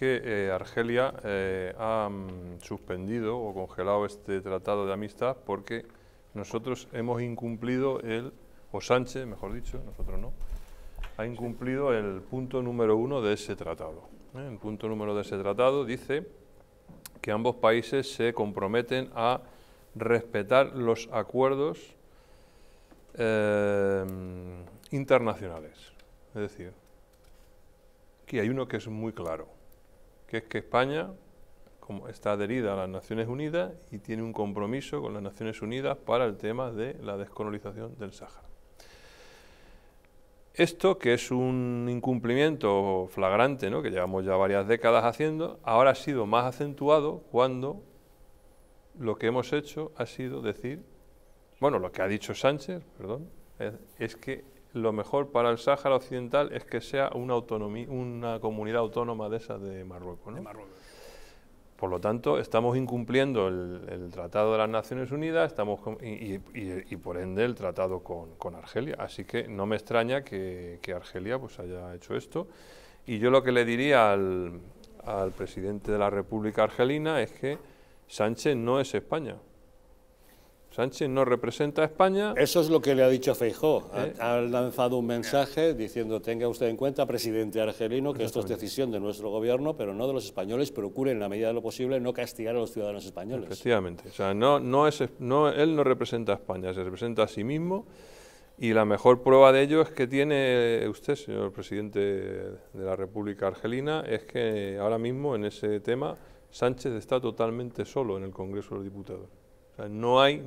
que eh, Argelia eh, ha mm, suspendido o congelado este tratado de amistad porque nosotros hemos incumplido el, o Sánchez, mejor dicho, nosotros no, ha incumplido el punto número uno de ese tratado. ¿eh? El punto número de ese tratado dice que ambos países se comprometen a respetar los acuerdos internacionales. Es decir, aquí hay uno que es muy claro que es que España como está adherida a las Naciones Unidas y tiene un compromiso con las Naciones Unidas para el tema de la descolonización del Sahara. Esto, que es un incumplimiento flagrante, ¿no? que llevamos ya varias décadas haciendo, ahora ha sido más acentuado cuando lo que hemos hecho ha sido decir, bueno, lo que ha dicho Sánchez, perdón, es que lo mejor para el Sáhara Occidental es que sea una, autonomía, una comunidad autónoma de esa de Marruecos. Por lo tanto, estamos incumpliendo el, Tratado de las Naciones Unidas estamos y, por ende el tratado con, Argelia. Así que no me extraña que, Argelia pues, haya hecho esto. Y yo lo que le diría al presidente de la República Argelina es que Sánchez no es España. Sánchez no representa a España. Eso es lo que le ha dicho Feijó. Eh. Ha, lanzado un mensaje diciendo, tenga usted en cuenta, presidente argelino, que esto es decisión de nuestro gobierno, pero no de los españoles. Procure, en la medida de lo posible, no castigar a los ciudadanos españoles. Efectivamente. no, no es, no, él no representa a España, se representa a sí mismo. Y la mejor prueba de ello es que tiene usted, señor presidente de la República Argelina, es que ahora mismo en ese tema Sánchez está totalmente solo en el Congreso de los Diputados. no hay